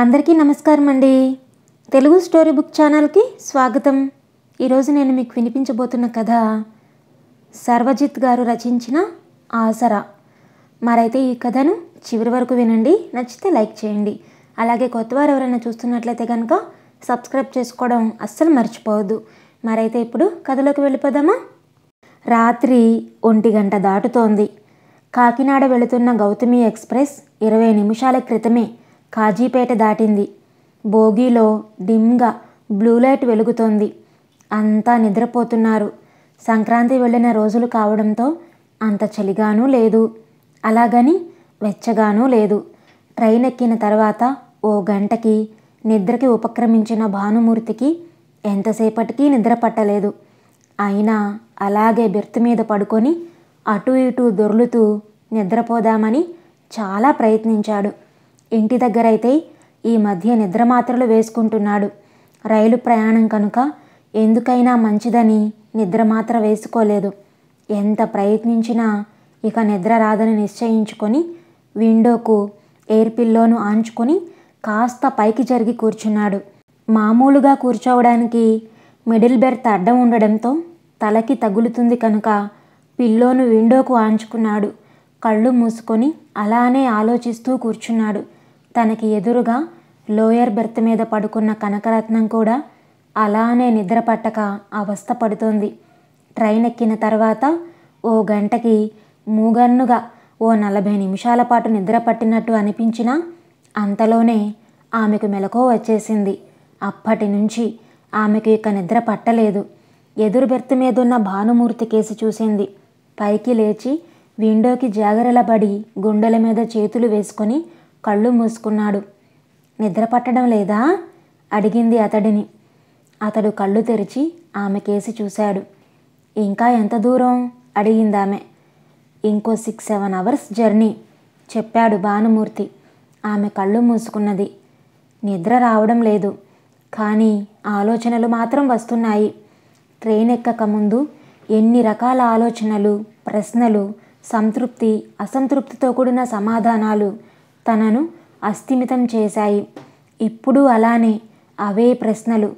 అందరికీ నమస్కారం అండి తెలుగు స్టోరీ బుక్ ఛానల్కి స్వాగతం ఈరోజు నేను మీకు వినిపించబోతున్న కథ సర్వజిత్ గారు రచించిన ఆసరా మరైతే ఈ కథను చివరి వరకు వినండి నచ్చితే లైక్ చేయండి అలాగే కొత్తవారు ఎవరైనా చూస్తున్నట్లయితే కనుక సబ్స్క్రైబ్ చేసుకోవడం అస్సలు మర్చిపోవద్దు మరైతే ఇప్పుడు కథలోకి వెళ్ళిపోదామా రాత్రి ఒంటి గంట దాటుతోంది కాకినాడ వెళుతున్న గౌతమి ఎక్స్ప్రెస్ ఇరవై నిమిషాల క్రితమే కాజీపేట దాటింది బోగీలో డిమ్గా బ్లూ లైట్ వెలుగుతోంది అంతా నిద్రపోతున్నారు సంక్రాంతి వెళ్ళిన రోజులు కావడంతో అంత చలిగానూ లేదు అలాగని వెచ్చగానూ లేదు ట్రైన్ ఎక్కిన తర్వాత ఓ గంటకి నిద్రకి ఉపక్రమించిన భానుమూర్తికి ఎంతసేపటికి నిద్ర పట్టలేదు అయినా అలాగే బెర్త్ మీద పడుకొని అటు ఇటు దొర్లుతూ నిద్రపోదామని చాలా ప్రయత్నించాడు ఇంటి దగ్గరైతే ఈ మధ్య నిద్ర మాత్రలు వేసుకుంటున్నాడు రైలు ప్రయాణం కనుక ఎందుకైనా మంచిదని నిద్ర మాత్ర వేసుకోలేదు ఎంత ప్రయత్నించినా ఇక నిద్ర రాదని నిశ్చయించుకొని విండోకు ఎయిర్ పిల్లోను ఆంచుకొని కాస్త పైకి జరిగి కూర్చున్నాడు మామూలుగా కూర్చోవడానికి మిడిల్ బెర్త్ అడ్డం ఉండడంతో తలకి తగులుతుంది కనుక పిల్లోను విండోకు ఆంచుకున్నాడు కళ్ళు మూసుకొని అలానే ఆలోచిస్తూ కూర్చున్నాడు తనకి ఎదురుగా లోయర్ బెర్త్ మీద పడుకున్న కనకరత్నం కూడా అలానే నిద్రపట్టక అవస్థ పడుతోంది ట్రైన్ ఎక్కిన తర్వాత ఓ గంటకి మూగన్నుగా ఓ నలభై నిమిషాల పాటు నిద్ర పట్టినట్టు అనిపించినా అంతలోనే ఆమెకు మెలకువ వచ్చేసింది అప్పటి నుంచి ఆమెకు ఇక నిద్ర పట్టలేదు ఎదురు బెర్త్ మీదున్న భానుమూర్తి కేసి చూసింది పైకి లేచి విండోకి జాగరలబడి గుండెల మీద చేతులు వేసుకొని కళ్ళు మూసుకున్నాడు నిద్ర పట్టడం లేదా అడిగింది అతడిని అతడు కళ్ళు తెరిచి ఆమె కేసి చూశాడు ఇంకా ఎంత దూరం అడిగిందామె ఇంకో సిక్స్ సెవెన్ అవర్స్ జర్నీ చెప్పాడు భానుమూర్తి ఆమె కళ్ళు మూసుకున్నది నిద్ర రావడం లేదు కానీ ఆలోచనలు మాత్రం వస్తున్నాయి ట్రైన్ ఎక్కక ముందు ఎన్ని రకాల ఆలోచనలు ప్రశ్నలు సంతృప్తి అసంతృప్తితో కూడిన సమాధానాలు తనను అస్థిమితం చేశాయి ఇప్పుడు అలానే అవే ప్రశ్నలు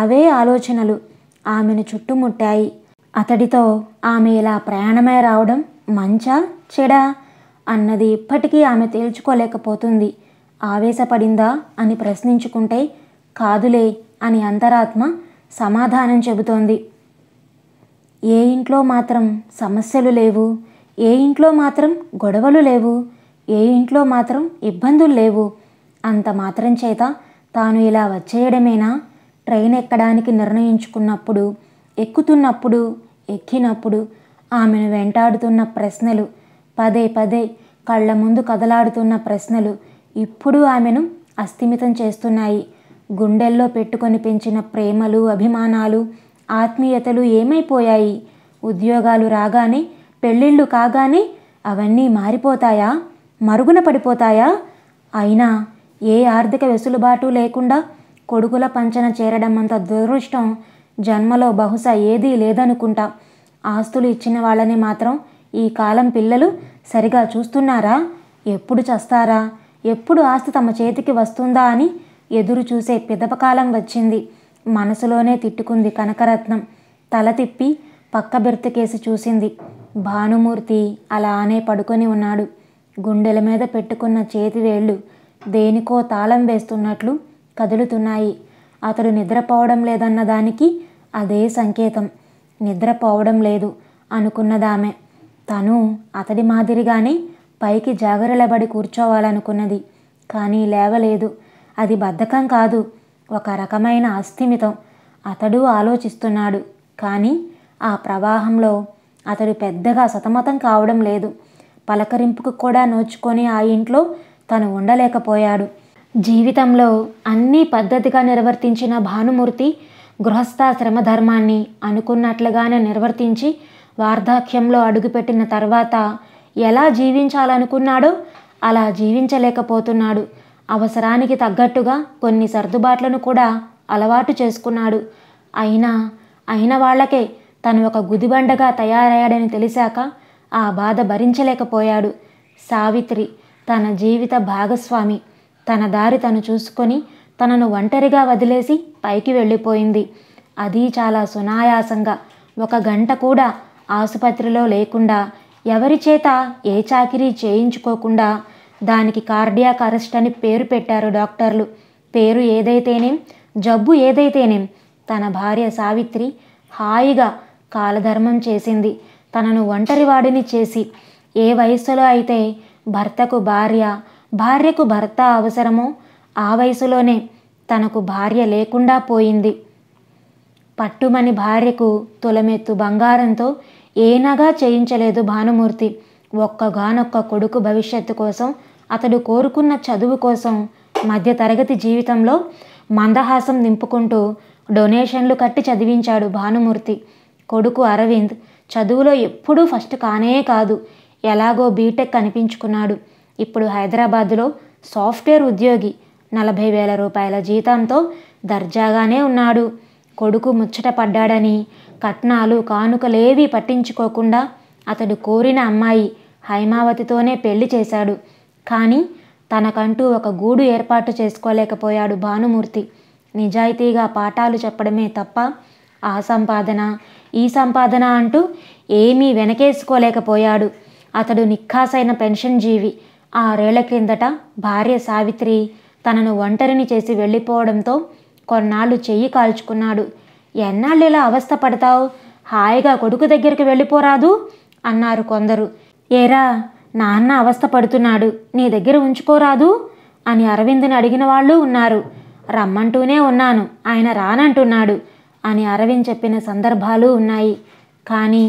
అవే ఆలోచనలు ఆమెను చుట్టుముట్టాయి అతడితో ఆమె ఇలా ప్రయాణమై రావడం మంచా చెడా అన్నది ఇప్పటికీ ఆమె తేల్చుకోలేకపోతుంది ఆవేశపడిందా అని ప్రశ్నించుకుంటే కాదులే అని అంతరాత్మ సమాధానం చెబుతోంది ఏ ఇంట్లో మాత్రం సమస్యలు లేవు ఏ ఇంట్లో మాత్రం గొడవలు లేవు ఏ ఇంట్లో మాత్రం ఇబ్బందులు లేవు అంత మాత్రం చేత తాను ఇలా వచ్చేయడమేనా ట్రైన్ ఎక్కడానికి నిర్ణయించుకున్నప్పుడు ఎక్కుతున్నప్పుడు ఎక్కినప్పుడు ఆమెను వెంటాడుతున్న ప్రశ్నలు పదే పదే కళ్ళ ముందు కదలాడుతున్న ప్రశ్నలు ఇప్పుడు ఆమెను అస్థిమితం చేస్తున్నాయి గుండెల్లో పెట్టుకొని పెంచిన ప్రేమలు అభిమానాలు ఆత్మీయతలు ఏమైపోయాయి ఉద్యోగాలు రాగానే పెళ్ళిళ్ళు కాగానే అవన్నీ మారిపోతాయా మరుగున పడిపోతాయా అయినా ఏ ఆర్థిక వెసులుబాటు లేకుండా కొడుకుల పంచన చేరడం అంత దురదృష్టం జన్మలో బహుశా ఏదీ లేదనుకుంటా ఆస్తులు ఇచ్చిన వాళ్ళని మాత్రం ఈ కాలం పిల్లలు సరిగా చూస్తున్నారా ఎప్పుడు చస్తారా ఎప్పుడు ఆస్తి తమ చేతికి వస్తుందా అని ఎదురు చూసే పిదపకాలం వచ్చింది మనసులోనే తిట్టుకుంది కనకరత్నం తల తిప్పి పక్క కేసి చూసింది భానుమూర్తి అలానే పడుకొని ఉన్నాడు గుండెల మీద పెట్టుకున్న చేతి వేళ్ళు దేనికో తాళం వేస్తున్నట్లు కదులుతున్నాయి అతడు నిద్రపోవడం లేదన్న దానికి అదే సంకేతం నిద్రపోవడం లేదు అనుకున్నదామె తను అతడి మాదిరిగానే పైకి జాగరలబడి కూర్చోవాలనుకున్నది కానీ లేవలేదు అది బద్ధకం కాదు ఒక రకమైన అస్థిమితం అతడు ఆలోచిస్తున్నాడు కానీ ఆ ప్రవాహంలో అతడు పెద్దగా సతమతం కావడం లేదు పలకరింపుకు కూడా నోచుకొని ఆ ఇంట్లో తను ఉండలేకపోయాడు జీవితంలో అన్నీ పద్ధతిగా నిర్వర్తించిన భానుమూర్తి గృహస్థాశ్రమ ధర్మాన్ని అనుకున్నట్లుగానే నిర్వర్తించి వార్ధాక్యంలో అడుగుపెట్టిన తర్వాత ఎలా జీవించాలనుకున్నాడో అలా జీవించలేకపోతున్నాడు అవసరానికి తగ్గట్టుగా కొన్ని సర్దుబాట్లను కూడా అలవాటు చేసుకున్నాడు అయినా అయిన వాళ్ళకే తను ఒక గుదిబండగా తయారయ్యాడని తెలిసాక ఆ బాధ భరించలేకపోయాడు సావిత్రి తన జీవిత భాగస్వామి తన దారి తను చూసుకొని తనను ఒంటరిగా వదిలేసి పైకి వెళ్ళిపోయింది అది చాలా సునాయాసంగా ఒక గంట కూడా ఆసుపత్రిలో లేకుండా ఎవరి చేత ఏ చాకిరీ చేయించుకోకుండా దానికి కార్డియాక్ అరెస్ట్ అని పేరు పెట్టారు డాక్టర్లు పేరు ఏదైతేనేం జబ్బు ఏదైతేనేం తన భార్య సావిత్రి హాయిగా కాలధర్మం చేసింది తనను ఒంటరివాడిని చేసి ఏ వయసులో అయితే భర్తకు భార్య భార్యకు భర్త అవసరమో ఆ వయసులోనే తనకు భార్య లేకుండా పోయింది పట్టుమని భార్యకు తులమెత్తు బంగారంతో ఏనగా చేయించలేదు భానుమూర్తి ఒక్కగానొక్క కొడుకు భవిష్యత్తు కోసం అతడు కోరుకున్న చదువు కోసం మధ్యతరగతి జీవితంలో మందహాసం నింపుకుంటూ డొనేషన్లు కట్టి చదివించాడు భానుమూర్తి కొడుకు అరవింద్ చదువులో ఎప్పుడూ ఫస్ట్ కానే కాదు ఎలాగో బీటెక్ అనిపించుకున్నాడు ఇప్పుడు హైదరాబాదులో సాఫ్ట్వేర్ ఉద్యోగి నలభై వేల రూపాయల జీతంతో దర్జాగానే ఉన్నాడు కొడుకు ముచ్చట పడ్డాడని కట్నాలు కానుకలేవి పట్టించుకోకుండా అతడు కోరిన అమ్మాయి హైమావతితోనే పెళ్లి చేశాడు కానీ తనకంటూ ఒక గూడు ఏర్పాటు చేసుకోలేకపోయాడు భానుమూర్తి నిజాయితీగా పాఠాలు చెప్పడమే తప్ప ఆ సంపాదన ఈ సంపాదన అంటూ ఏమీ వెనకేసుకోలేకపోయాడు అతడు నిఖాసైన పెన్షన్ జీవి ఆరేళ్ల క్రిందట భార్య సావిత్రి తనను ఒంటరిని చేసి వెళ్ళిపోవడంతో కొన్నాళ్ళు చెయ్యి కాల్చుకున్నాడు ఎన్నాళ్ళు ఇలా అవస్థ పడతావు హాయిగా కొడుకు దగ్గరికి వెళ్ళిపోరాదు అన్నారు కొందరు ఏరా నాన్న అవస్థ పడుతున్నాడు నీ దగ్గర ఉంచుకోరాదు అని అరవింద్ని అడిగిన వాళ్ళు ఉన్నారు రమ్మంటూనే ఉన్నాను ఆయన రానంటున్నాడు అని అరవింద్ చెప్పిన సందర్భాలు ఉన్నాయి కానీ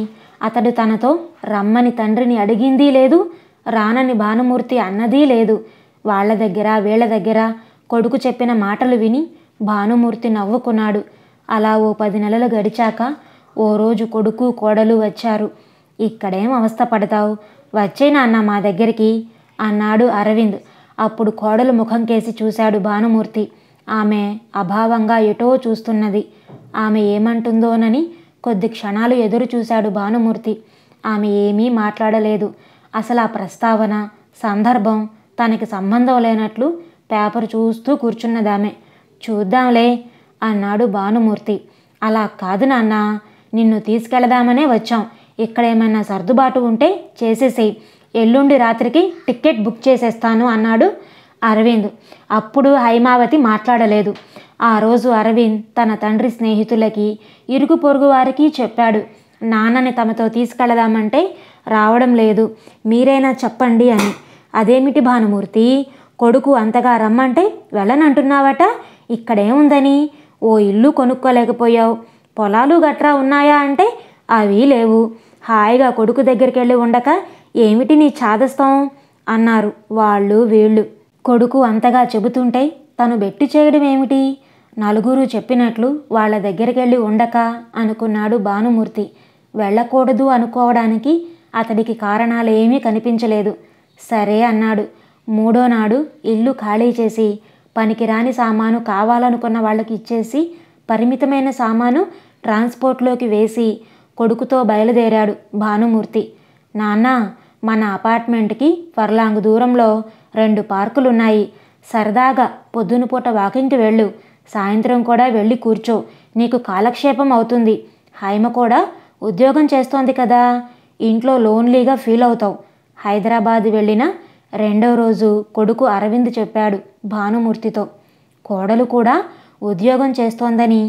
అతడు తనతో రమ్మని తండ్రిని అడిగింది లేదు రానని భానుమూర్తి అన్నదీ లేదు వాళ్ల దగ్గర వీళ్ల దగ్గర కొడుకు చెప్పిన మాటలు విని భానుమూర్తి నవ్వుకున్నాడు అలా ఓ పది నెలలు గడిచాక ఓ రోజు కొడుకు కోడలు వచ్చారు ఇక్కడేం అవస్థ పడతావు వచ్చే నాన్న మా దగ్గరికి అన్నాడు అరవింద్ అప్పుడు కోడలు ముఖం కేసి చూశాడు భానుమూర్తి ఆమె అభావంగా ఎటో చూస్తున్నది ఆమె ఏమంటుందోనని కొద్ది క్షణాలు ఎదురు చూశాడు భానుమూర్తి ఆమె ఏమీ మాట్లాడలేదు అసలు ఆ ప్రస్తావన సందర్భం తనకి సంబంధం లేనట్లు పేపర్ చూస్తూ కూర్చున్నదామె చూద్దాంలే అన్నాడు భానుమూర్తి అలా కాదు నాన్న నిన్ను తీసుకెళదామనే వచ్చాం ఇక్కడ ఏమైనా సర్దుబాటు ఉంటే చేసేసేయి ఎల్లుండి రాత్రికి టికెట్ బుక్ చేసేస్తాను అన్నాడు అరవింద్ అప్పుడు హైమావతి మాట్లాడలేదు ఆ రోజు అరవింద్ తన తండ్రి స్నేహితులకి ఇరుగు పొరుగు వారికి చెప్పాడు నాన్నని తమతో తీసుకెళదామంటే రావడం లేదు మీరైనా చెప్పండి అని అదేమిటి భానుమూర్తి కొడుకు అంతగా రమ్మంటే వెళ్ళనంటున్నావట ఇక్కడేముందని ఓ ఇల్లు కొనుక్కోలేకపోయావు పొలాలు గట్రా ఉన్నాయా అంటే అవి లేవు హాయిగా కొడుకు దగ్గరికి వెళ్ళి ఉండక ఏమిటి నీ చాదస్తాం అన్నారు వాళ్ళు వీళ్ళు కొడుకు అంతగా చెబుతుంటే తను బెట్టి చేయడం ఏమిటి నలుగురు చెప్పినట్లు వాళ్ళ దగ్గరికెళ్ళి ఉండక అనుకున్నాడు భానుమూర్తి వెళ్ళకూడదు అనుకోవడానికి అతడికి కారణాలేమీ కనిపించలేదు సరే అన్నాడు మూడో నాడు ఇల్లు ఖాళీ చేసి పనికిరాని సామాను కావాలనుకున్న వాళ్ళకి ఇచ్చేసి పరిమితమైన సామాను ట్రాన్స్పోర్ట్లోకి వేసి కొడుకుతో బయలుదేరాడు భానుమూర్తి నాన్న మన అపార్ట్మెంట్కి ఫర్లాంగ్ దూరంలో రెండు పార్కులున్నాయి సరదాగా పొద్దునపూట వాకింగ్కి వెళ్ళు సాయంత్రం కూడా వెళ్ళి కూర్చో నీకు కాలక్షేపం అవుతుంది హైమ కూడా ఉద్యోగం చేస్తోంది కదా ఇంట్లో లోన్లీగా ఫీల్ అవుతావు హైదరాబాద్ వెళ్ళిన రెండో రోజు కొడుకు అరవింద్ చెప్పాడు భానుమూర్తితో కోడలు కూడా ఉద్యోగం చేస్తోందని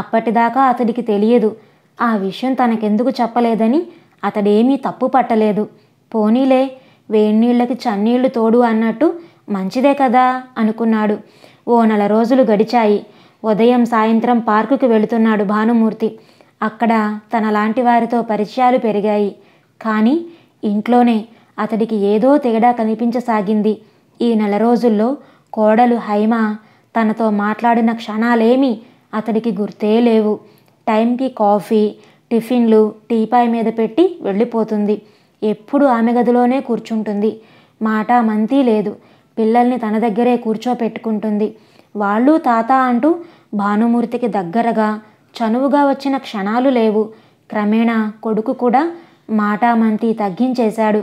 అప్పటిదాకా అతడికి తెలియదు ఆ విషయం తనకెందుకు చెప్పలేదని అతడేమీ తప్పు పట్టలేదు పోనీలే వేణీళ్ళకి చన్నీళ్లు తోడు అన్నట్టు మంచిదే కదా అనుకున్నాడు ఓ నెల రోజులు గడిచాయి ఉదయం సాయంత్రం పార్కుకు వెళుతున్నాడు భానుమూర్తి అక్కడ తనలాంటి వారితో పరిచయాలు పెరిగాయి కానీ ఇంట్లోనే అతడికి ఏదో తేడా కనిపించసాగింది ఈ నెల రోజుల్లో కోడలు హైమ తనతో మాట్లాడిన క్షణాలేమీ అతడికి గుర్తే లేవు టైంకి కాఫీ టిఫిన్లు టీపాయ్ మీద పెట్టి వెళ్ళిపోతుంది ఎప్పుడు ఆమె గదిలోనే కూర్చుంటుంది మాట మంతీ లేదు పిల్లల్ని తన దగ్గరే కూర్చోపెట్టుకుంటుంది వాళ్ళు తాత అంటూ భానుమూర్తికి దగ్గరగా చనువుగా వచ్చిన క్షణాలు లేవు క్రమేణా కొడుకు కూడా మాటామంతి తగ్గించేశాడు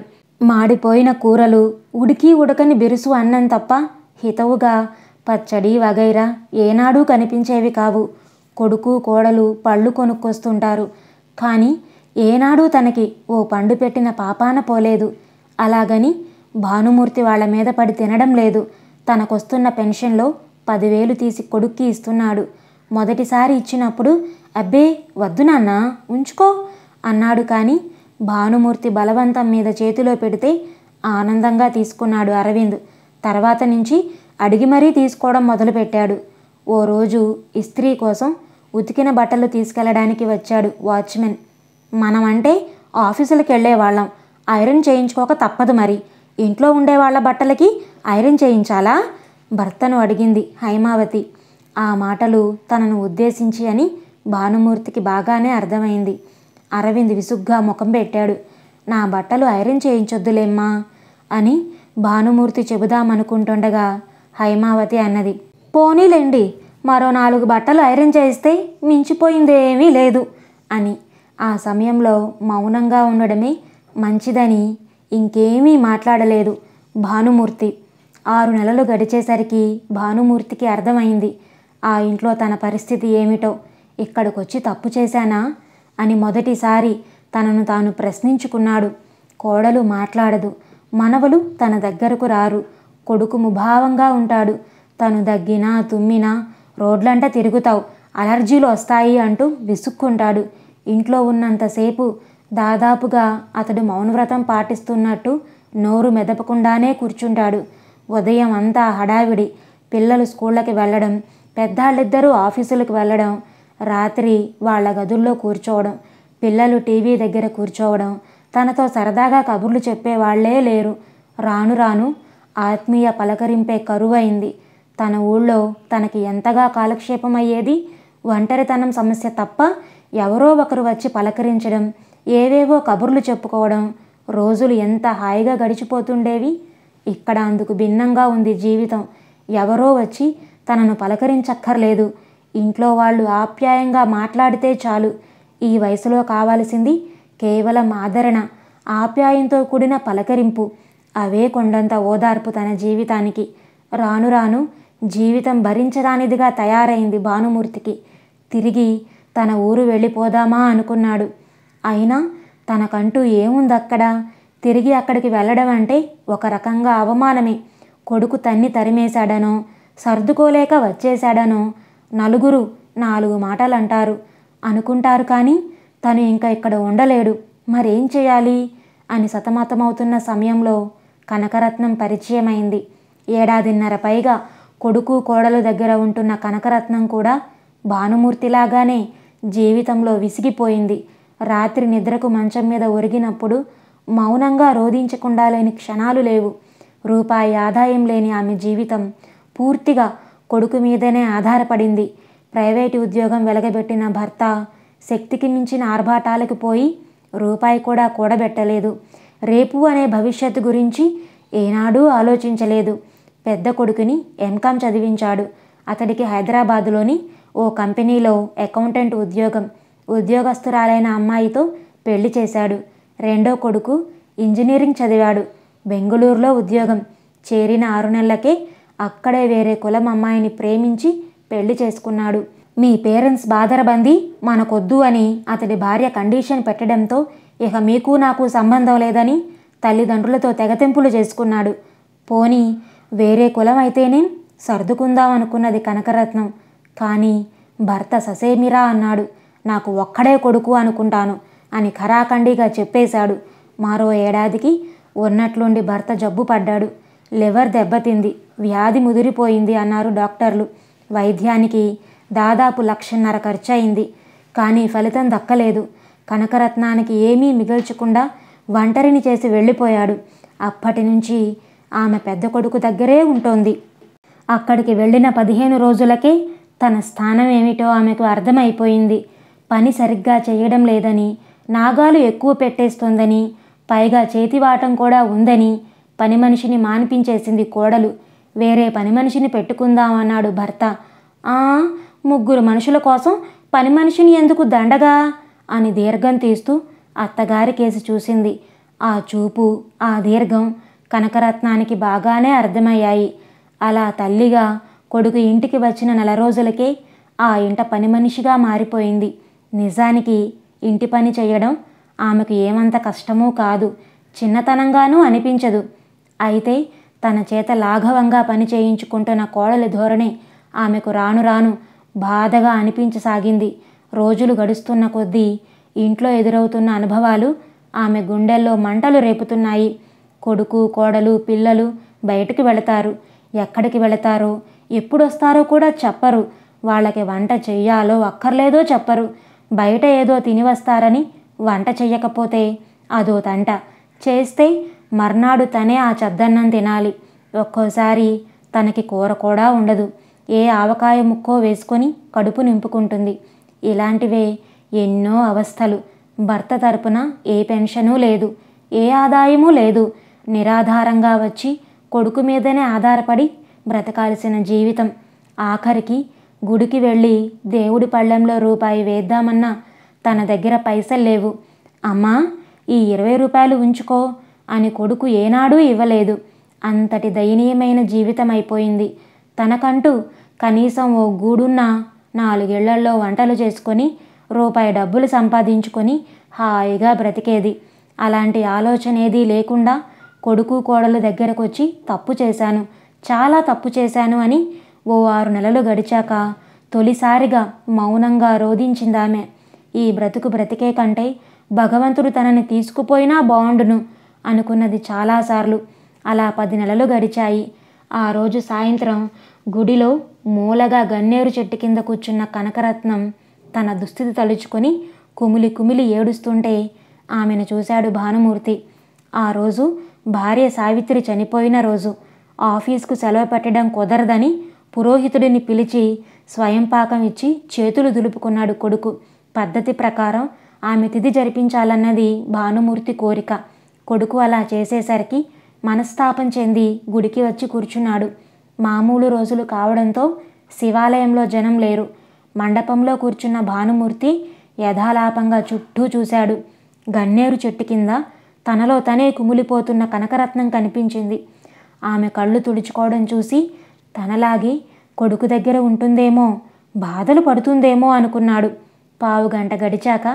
మాడిపోయిన కూరలు ఉడికి ఉడకని బిరుసు అన్నం తప్ప హితవుగా పచ్చడి వగైరా ఏనాడూ కనిపించేవి కావు కొడుకు కోడలు పళ్ళు కొనుక్కొస్తుంటారు కానీ ఏనాడూ తనకి ఓ పండు పెట్టిన పాపాన పోలేదు అలాగని భానుమూర్తి వాళ్ల మీద పడి తినడం లేదు తనకొస్తున్న పెన్షన్లో పదివేలు తీసి కొడుక్కి ఇస్తున్నాడు మొదటిసారి ఇచ్చినప్పుడు అబ్బే వద్దు నాన్న ఉంచుకో అన్నాడు కానీ భానుమూర్తి బలవంతం మీద చేతిలో పెడితే ఆనందంగా తీసుకున్నాడు అరవింద్ తర్వాత నుంచి అడిగి మరీ తీసుకోవడం మొదలుపెట్టాడు ఓ రోజు ఇస్త్రీ కోసం ఉతికిన బట్టలు తీసుకెళ్లడానికి వచ్చాడు వాచ్మెన్ మనమంటే ఆఫీసులకు వెళ్ళేవాళ్ళం ఐరన్ చేయించుకోక తప్పదు మరి ఇంట్లో ఉండే వాళ్ళ బట్టలకి ఐరన్ చేయించాలా భర్తను అడిగింది హైమావతి ఆ మాటలు తనను ఉద్దేశించి అని భానుమూర్తికి బాగానే అర్థమైంది అరవింద్ విసుగ్గా ముఖం పెట్టాడు నా బట్టలు ఐరన్ చేయించొద్దులేమ్మా అని భానుమూర్తి చెబుదామనుకుంటుండగా హైమావతి అన్నది పోనీలేండి మరో నాలుగు బట్టలు ఐరన్ చేస్తే మించిపోయిందేమీ లేదు అని ఆ సమయంలో మౌనంగా ఉండడమే మంచిదని ఇంకేమీ మాట్లాడలేదు భానుమూర్తి ఆరు నెలలు గడిచేసరికి భానుమూర్తికి అర్థమైంది ఆ ఇంట్లో తన పరిస్థితి ఏమిటో ఇక్కడికొచ్చి తప్పు చేశానా అని మొదటిసారి తనను తాను ప్రశ్నించుకున్నాడు కోడలు మాట్లాడదు మనవలు తన దగ్గరకు రారు కొడుకు ముభావంగా ఉంటాడు తను దగ్గినా తుమ్మినా రోడ్లంట తిరుగుతావు అలర్జీలు వస్తాయి అంటూ విసుక్కుంటాడు ఇంట్లో ఉన్నంతసేపు దాదాపుగా అతడు మౌనవ్రతం పాటిస్తున్నట్టు నోరు మెదపకుండానే కూర్చుంటాడు ఉదయం అంతా హడావిడి పిల్లలు స్కూళ్ళకి వెళ్ళడం పెద్దాళ్ళిద్దరూ ఆఫీసులకు వెళ్ళడం రాత్రి వాళ్ళ గదుల్లో కూర్చోవడం పిల్లలు టీవీ దగ్గర కూర్చోవడం తనతో సరదాగా కబుర్లు చెప్పేవాళ్లే లేరు రాను రాను ఆత్మీయ పలకరింపే కరువైంది తన ఊళ్ళో తనకి ఎంతగా కాలక్షేపమయ్యేది ఒంటరితనం సమస్య తప్ప ఎవరో ఒకరు వచ్చి పలకరించడం ఏవేవో కబుర్లు చెప్పుకోవడం రోజులు ఎంత హాయిగా గడిచిపోతుండేవి ఇక్కడ అందుకు భిన్నంగా ఉంది జీవితం ఎవరో వచ్చి తనను పలకరించక్కర్లేదు ఇంట్లో వాళ్ళు ఆప్యాయంగా మాట్లాడితే చాలు ఈ వయసులో కావాల్సింది కేవలం ఆదరణ ఆప్యాయంతో కూడిన పలకరింపు అవే కొండంత ఓదార్పు తన జీవితానికి రాను రాను జీవితం భరించరానిదిగా తయారైంది భానుమూర్తికి తిరిగి తన ఊరు వెళ్ళిపోదామా అనుకున్నాడు అయినా తనకంటూ ఏముందక్కడ తిరిగి అక్కడికి వెళ్ళడం అంటే ఒక రకంగా అవమానమే కొడుకు తన్ని తరిమేశాడనో సర్దుకోలేక వచ్చేశాడనో నలుగురు నాలుగు మాటలంటారు అనుకుంటారు కానీ తను ఇంకా ఇక్కడ ఉండలేడు మరేం చేయాలి అని సతమతమవుతున్న సమయంలో కనకరత్నం పరిచయమైంది ఏడాదిన్నర పైగా కొడుకు కోడలు దగ్గర ఉంటున్న కనకరత్నం కూడా భానుమూర్తిలాగానే జీవితంలో విసిగిపోయింది రాత్రి నిద్రకు మంచం మీద ఒరిగినప్పుడు మౌనంగా రోధించకుండా లేని క్షణాలు లేవు రూపాయి ఆదాయం లేని ఆమె జీవితం పూర్తిగా కొడుకు మీదనే ఆధారపడింది ప్రైవేటు ఉద్యోగం వెలగబెట్టిన భర్త శక్తికి మించిన ఆర్భాటాలకు పోయి రూపాయి కూడా కూడబెట్టలేదు రేపు అనే భవిష్యత్తు గురించి ఏనాడూ ఆలోచించలేదు పెద్ద కొడుకుని ఎంకామ్ చదివించాడు అతడికి హైదరాబాదులోని ఓ కంపెనీలో అకౌంటెంట్ ఉద్యోగం ఉద్యోగస్తురాలైన అమ్మాయితో పెళ్లి చేశాడు రెండో కొడుకు ఇంజనీరింగ్ చదివాడు బెంగళూరులో ఉద్యోగం చేరిన ఆరు నెలలకే అక్కడే వేరే కులం అమ్మాయిని ప్రేమించి పెళ్లి చేసుకున్నాడు మీ పేరెంట్స్ బాధరబంది మనకొద్దు అని అతడి భార్య కండిషన్ పెట్టడంతో ఇక మీకు నాకు సంబంధం లేదని తల్లిదండ్రులతో తెగతింపులు చేసుకున్నాడు పోని వేరే కులం అయితేనే సర్దుకుందాం అనుకున్నది కనకరత్నం కానీ భర్త ససేమిరా అన్నాడు నాకు ఒక్కడే కొడుకు అనుకుంటాను అని ఖరాఖండిగా చెప్పేశాడు మరో ఏడాదికి ఉన్నట్లుండి భర్త జబ్బు పడ్డాడు లివర్ దెబ్బతింది వ్యాధి ముదిరిపోయింది అన్నారు డాక్టర్లు వైద్యానికి దాదాపు లక్షన్నర ఖర్చయింది కానీ ఫలితం దక్కలేదు కనకరత్నానికి ఏమీ మిగల్చకుండా వంటరిని చేసి వెళ్ళిపోయాడు అప్పటి నుంచి ఆమె పెద్ద కొడుకు దగ్గరే ఉంటోంది అక్కడికి వెళ్ళిన పదిహేను రోజులకే తన స్థానం ఏమిటో ఆమెకు అర్థమైపోయింది పని సరిగ్గా చేయడం లేదని నాగాలు ఎక్కువ పెట్టేస్తోందని పైగా చేతివాటం కూడా ఉందని పని మనిషిని మాన్పించేసింది కోడలు వేరే పని మనిషిని పెట్టుకుందామన్నాడు భర్త ఆ ముగ్గురు మనుషుల కోసం పని మనిషిని ఎందుకు దండగా అని దీర్ఘం తీస్తూ అత్తగారి కేసి చూసింది ఆ చూపు ఆ దీర్ఘం కనకరత్నానికి బాగానే అర్థమయ్యాయి అలా తల్లిగా కొడుకు ఇంటికి వచ్చిన నెల రోజులకే ఆ ఇంట పని మనిషిగా మారిపోయింది నిజానికి ఇంటి పని చేయడం ఆమెకు ఏమంత కష్టమూ కాదు చిన్నతనంగానూ అనిపించదు అయితే తన చేత లాఘవంగా పని చేయించుకుంటున్న కోడలి ధోరణి ఆమెకు రాను రాను బాధగా అనిపించసాగింది రోజులు గడుస్తున్న కొద్దీ ఇంట్లో ఎదురవుతున్న అనుభవాలు ఆమె గుండెల్లో మంటలు రేపుతున్నాయి కొడుకు కోడలు పిల్లలు బయటకు వెళతారు ఎక్కడికి వెళతారో ఎప్పుడొస్తారో కూడా చెప్పరు వాళ్ళకి వంట చెయ్యాలో అక్కర్లేదో చెప్పరు బయట ఏదో తిని వస్తారని వంట చెయ్యకపోతే అదో తంట చేస్తే మర్నాడు తనే ఆ చద్దన్నం తినాలి ఒక్కోసారి తనకి కూర కూడా ఉండదు ఏ ఆవకాయ ముక్కో వేసుకొని కడుపు నింపుకుంటుంది ఇలాంటివే ఎన్నో అవస్థలు భర్త తరపున ఏ పెన్షను లేదు ఏ ఆదాయము లేదు నిరాధారంగా వచ్చి కొడుకు మీదనే ఆధారపడి బ్రతకాల్సిన జీవితం ఆఖరికి గుడికి వెళ్ళి దేవుడి పళ్ళెంలో రూపాయి వేద్దామన్నా తన దగ్గర పైసలు లేవు అమ్మా ఈ ఇరవై రూపాయలు ఉంచుకో అని కొడుకు ఏనాడూ ఇవ్వలేదు అంతటి దయనీయమైన జీవితం అయిపోయింది తనకంటూ కనీసం ఓ గూడున్న నాలుగేళ్లలో వంటలు చేసుకొని రూపాయి డబ్బులు సంపాదించుకొని హాయిగా బ్రతికేది అలాంటి ఆలోచన ఏదీ లేకుండా కొడుకు కోడలు దగ్గరకు వచ్చి తప్పు చేశాను చాలా తప్పు చేశాను అని ఓ ఆరు నెలలు గడిచాక తొలిసారిగా మౌనంగా రోధించిందామె ఈ బ్రతుకు బ్రతికే కంటే భగవంతుడు తనని తీసుకుపోయినా బాగుండును అనుకున్నది చాలాసార్లు అలా పది నెలలు గడిచాయి ఆ రోజు సాయంత్రం గుడిలో మూలగా గన్నేరు చెట్టు కింద కూర్చున్న కనకరత్నం తన దుస్థితి తలుచుకొని కుమిలి కుమిలి ఏడుస్తుంటే ఆమెను చూశాడు భానుమూర్తి ఆ రోజు భార్య సావిత్రి చనిపోయిన రోజు ఆఫీస్కు సెలవు పెట్టడం కుదరదని పురోహితుడిని పిలిచి స్వయం పాకం ఇచ్చి చేతులు దులుపుకున్నాడు కొడుకు పద్ధతి ప్రకారం ఆమె తిథి జరిపించాలన్నది భానుమూర్తి కోరిక కొడుకు అలా చేసేసరికి మనస్తాపం చెంది గుడికి వచ్చి కూర్చున్నాడు మామూలు రోజులు కావడంతో శివాలయంలో జనం లేరు మండపంలో కూర్చున్న భానుమూర్తి యథాలాపంగా చుట్టూ చూశాడు గన్నేరు చెట్టు కింద తనలో తనే కుమిలిపోతున్న కనకరత్నం కనిపించింది ఆమె కళ్ళు తుడుచుకోవడం చూసి తనలాగి కొడుకు దగ్గర ఉంటుందేమో బాధలు పడుతుందేమో అనుకున్నాడు పావు గంట గడిచాక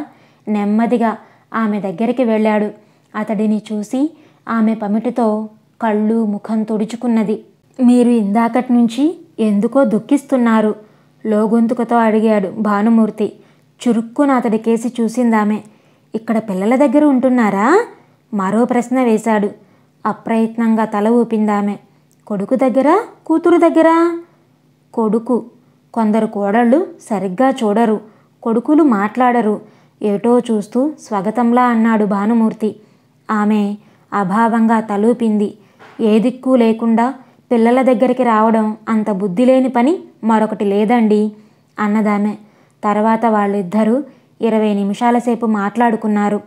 నెమ్మదిగా ఆమె దగ్గరికి వెళ్ళాడు అతడిని చూసి ఆమె పమిటితో కళ్ళు ముఖం తుడుచుకున్నది మీరు ఇందాకటి నుంచి ఎందుకో దుఃఖిస్తున్నారు లోగొంతుకతో అడిగాడు భానుమూర్తి చురుక్కున అతడి కేసి చూసిందామె ఇక్కడ పిల్లల దగ్గర ఉంటున్నారా మరో ప్రశ్న వేశాడు అప్రయత్నంగా తల ఊపిందామె కొడుకు దగ్గర కూతురు దగ్గర కొడుకు కొందరు కోడళ్ళు సరిగ్గా చూడరు కొడుకులు మాట్లాడరు ఏటో చూస్తూ స్వాగతంలా అన్నాడు భానుమూర్తి ఆమె అభావంగా తలూపింది ఏ దిక్కు లేకుండా పిల్లల దగ్గరికి రావడం అంత బుద్ధి లేని పని మరొకటి లేదండి అన్నదామె తర్వాత వాళ్ళిద్దరూ ఇరవై నిమిషాల సేపు మాట్లాడుకున్నారు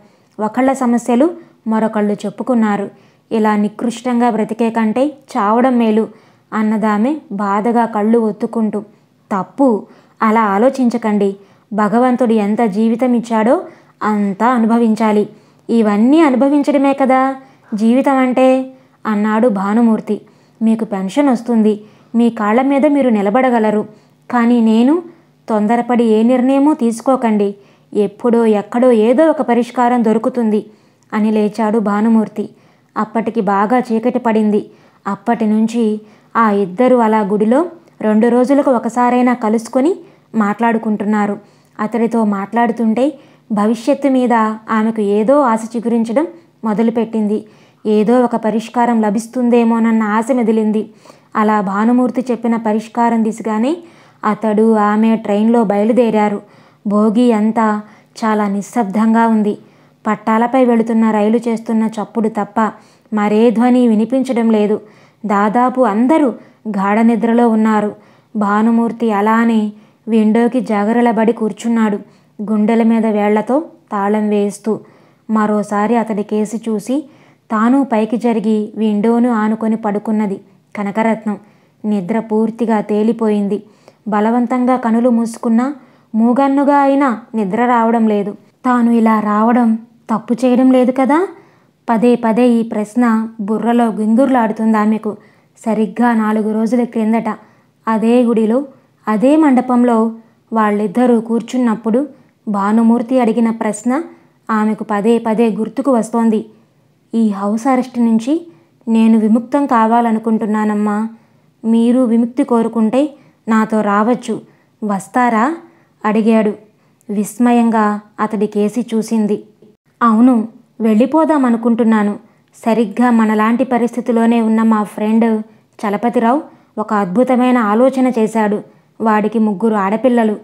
ఒకళ్ళ సమస్యలు మరొకళ్ళు చెప్పుకున్నారు ఇలా నికృష్టంగా బ్రతికే కంటే చావడం మేలు అన్నదామె బాధగా కళ్ళు ఒత్తుకుంటూ తప్పు అలా ఆలోచించకండి భగవంతుడు ఎంత జీవితం ఇచ్చాడో అంతా అనుభవించాలి ఇవన్నీ అనుభవించడమే కదా జీవితం అంటే అన్నాడు భానుమూర్తి మీకు పెన్షన్ వస్తుంది మీ కాళ్ళ మీద మీరు నిలబడగలరు కానీ నేను తొందరపడి ఏ నిర్ణయమో తీసుకోకండి ఎప్పుడో ఎక్కడో ఏదో ఒక పరిష్కారం దొరుకుతుంది అని లేచాడు భానుమూర్తి అప్పటికి బాగా చీకటి పడింది అప్పటి నుంచి ఆ ఇద్దరు అలా గుడిలో రెండు రోజులకు ఒకసారైనా కలుసుకొని మాట్లాడుకుంటున్నారు అతడితో మాట్లాడుతుంటే భవిష్యత్తు మీద ఆమెకు ఏదో ఆశ చిగురించడం మొదలుపెట్టింది ఏదో ఒక పరిష్కారం లభిస్తుందేమోనన్న ఆశ మెదిలింది అలా భానుమూర్తి చెప్పిన పరిష్కారం దిశగానే అతడు ఆమె ట్రైన్లో బయలుదేరారు భోగి అంతా చాలా నిశ్శబ్దంగా ఉంది పట్టాలపై వెళుతున్న రైలు చేస్తున్న చప్పుడు తప్ప మరే ధ్వని వినిపించడం లేదు దాదాపు అందరూ గాఢ నిద్రలో ఉన్నారు భానుమూర్తి అలానే విండోకి జాగరలబడి కూర్చున్నాడు గుండెల మీద వేళ్లతో తాళం వేస్తూ మరోసారి అతడి కేసి చూసి తాను పైకి జరిగి విండోను ఆనుకొని పడుకున్నది కనకరత్నం నిద్ర పూర్తిగా తేలిపోయింది బలవంతంగా కనులు మూసుకున్నా మూగన్నుగా అయినా నిద్ర రావడం లేదు తాను ఇలా రావడం తప్పు చేయడం లేదు కదా పదే పదే ఈ ప్రశ్న బుర్రలో గింగుర్లాడుతుంది ఆమెకు సరిగ్గా నాలుగు రోజుల క్రిందట అదే గుడిలో అదే మండపంలో వాళ్ళిద్దరూ కూర్చున్నప్పుడు భానుమూర్తి అడిగిన ప్రశ్న ఆమెకు పదే పదే గుర్తుకు వస్తోంది ఈ హౌస్ అరెస్ట్ నుంచి నేను విముక్తం కావాలనుకుంటున్నానమ్మా మీరు విముక్తి కోరుకుంటే నాతో రావచ్చు వస్తారా అడిగాడు విస్మయంగా అతడి కేసి చూసింది అవును వెళ్ళిపోదాం అనుకుంటున్నాను సరిగ్గా మనలాంటి పరిస్థితిలోనే ఉన్న మా ఫ్రెండ్ చలపతిరావు ఒక అద్భుతమైన ఆలోచన చేశాడు వాడికి ముగ్గురు ఆడపిల్లలు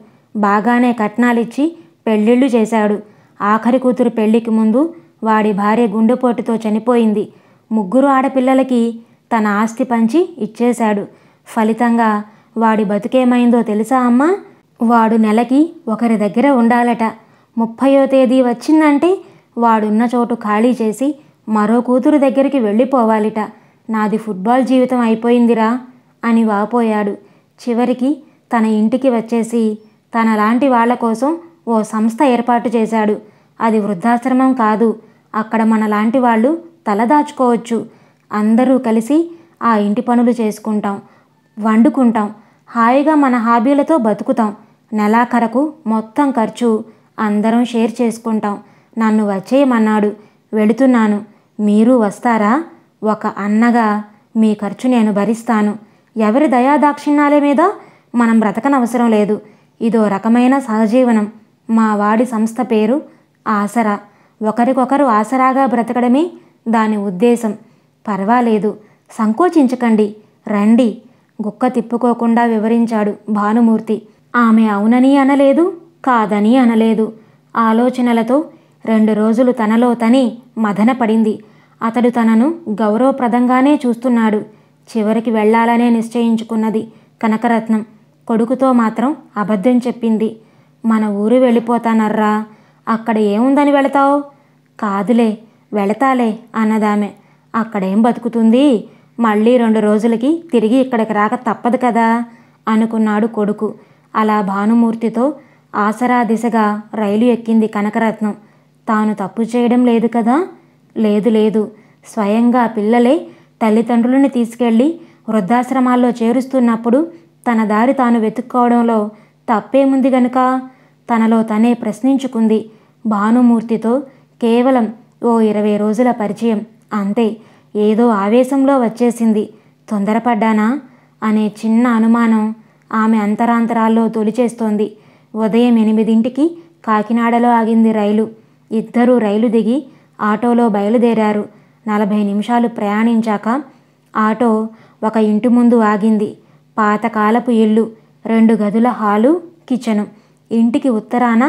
బాగానే కట్నాలిచ్చి పెళ్ళిళ్ళు చేశాడు ఆఖరి కూతురు పెళ్లికి ముందు వాడి భార్య గుండెపోటుతో చనిపోయింది ముగ్గురు ఆడపిల్లలకి తన ఆస్తి పంచి ఇచ్చేశాడు ఫలితంగా వాడి బతుకేమైందో తెలుసా అమ్మా వాడు నెలకి ఒకరి దగ్గర ఉండాలట ముప్పయో తేదీ వచ్చిందంటే వాడున్న చోటు ఖాళీ చేసి మరో కూతురు దగ్గరికి వెళ్ళిపోవాలిట నాది ఫుట్బాల్ జీవితం అయిపోయిందిరా అని వాపోయాడు చివరికి తన ఇంటికి వచ్చేసి తనలాంటి వాళ్ల కోసం ఓ సంస్థ ఏర్పాటు చేశాడు అది వృద్ధాశ్రమం కాదు అక్కడ మనలాంటి వాళ్ళు తలదాచుకోవచ్చు అందరూ కలిసి ఆ ఇంటి పనులు చేసుకుంటాం వండుకుంటాం హాయిగా మన హాబీలతో బతుకుతాం నెలాఖరకు మొత్తం ఖర్చు అందరం షేర్ చేసుకుంటాం నన్ను వచ్చేయమన్నాడు వెళుతున్నాను మీరు వస్తారా ఒక అన్నగా మీ ఖర్చు నేను భరిస్తాను ఎవరి దయాదాక్షిణ్యాల మీద మనం బ్రతకనవసరం లేదు ఇదో రకమైన సహజీవనం మా వాడి సంస్థ పేరు ఆసరా ఒకరికొకరు ఆసరాగా బ్రతకడమే దాని ఉద్దేశం పర్వాలేదు సంకోచించకండి రండి గుక్క తిప్పుకోకుండా వివరించాడు భానుమూర్తి ఆమె అవునని అనలేదు కాదని అనలేదు ఆలోచనలతో రెండు రోజులు తనలో తని మదనపడింది అతడు తనను గౌరవప్రదంగానే చూస్తున్నాడు చివరికి వెళ్లాలనే నిశ్చయించుకున్నది కనకరత్నం కొడుకుతో మాత్రం అబద్ధం చెప్పింది మన ఊరు వెళ్ళిపోతానర్రా అక్కడ ఏముందని వెళతావు కాదులే వెళతాలే అన్నదామె అక్కడేం బతుకుతుంది మళ్ళీ రెండు రోజులకి తిరిగి ఇక్కడికి రాక తప్పదు కదా అనుకున్నాడు కొడుకు అలా భానుమూర్తితో ఆసరా దిశగా రైలు ఎక్కింది కనకరత్నం తాను తప్పు చేయడం లేదు కదా లేదు లేదు స్వయంగా పిల్లలే తల్లిదండ్రులను తీసుకెళ్ళి వృద్ధాశ్రమాల్లో చేరుస్తున్నప్పుడు తన దారి తాను వెతుక్కోవడంలో తప్పేముంది గనుక తనలో తనే ప్రశ్నించుకుంది భానుమూర్తితో కేవలం ఓ ఇరవై రోజుల పరిచయం అంతే ఏదో ఆవేశంలో వచ్చేసింది తొందరపడ్డానా అనే చిన్న అనుమానం ఆమె అంతరాంతరాల్లో తొలిచేస్తోంది ఉదయం ఎనిమిదింటికి కాకినాడలో ఆగింది రైలు ఇద్దరూ రైలు దిగి ఆటోలో బయలుదేరారు నలభై నిమిషాలు ప్రయాణించాక ఆటో ఒక ఇంటి ముందు ఆగింది పాతకాలపు ఇల్లు రెండు గదుల హాలు కిచెను ఇంటికి ఉత్తరాన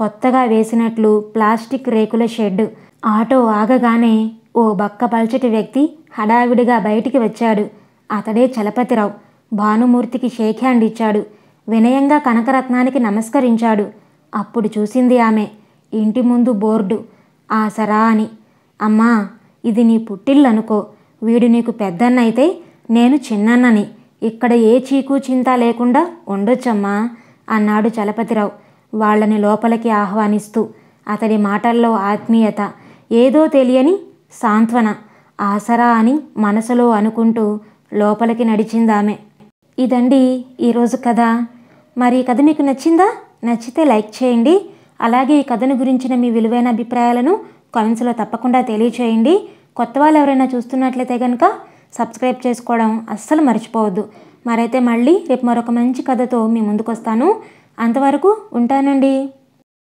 కొత్తగా వేసినట్లు ప్లాస్టిక్ రేకుల షెడ్ ఆటో ఆగగానే ఓ బక్క పల్చటి వ్యక్తి హడావిడిగా బయటికి వచ్చాడు అతడే చలపతిరావు భానుమూర్తికి షేక్ హ్యాండ్ ఇచ్చాడు వినయంగా కనకరత్నానికి నమస్కరించాడు అప్పుడు చూసింది ఆమె ఇంటి ముందు బోర్డు ఆసరా అని అమ్మా ఇది నీ పుట్టిల్లనుకో వీడు నీకు పెద్దన్నైతే నేను చిన్నన్నని ఇక్కడ ఏ చీకు చింత లేకుండా ఉండొచ్చమ్మా అన్నాడు చలపతిరావు వాళ్ళని లోపలికి ఆహ్వానిస్తూ అతడి మాటల్లో ఆత్మీయత ఏదో తెలియని సాంత్వన ఆసరా అని మనసులో అనుకుంటూ లోపలికి నడిచిందామె ఇదండి ఈరోజు కథ మరి కథ మీకు నచ్చిందా నచ్చితే లైక్ చేయండి అలాగే ఈ కథను గురించిన మీ విలువైన అభిప్రాయాలను కామెంట్స్లో తప్పకుండా తెలియచేయండి కొత్త వాళ్ళు ఎవరైనా చూస్తున్నట్లయితే కనుక సబ్స్క్రైబ్ చేసుకోవడం అస్సలు మర్చిపోవద్దు మరైతే మళ్ళీ రేపు మరొక మంచి కథతో మీ ముందుకు వస్తాను అంతవరకు ఉంటానండి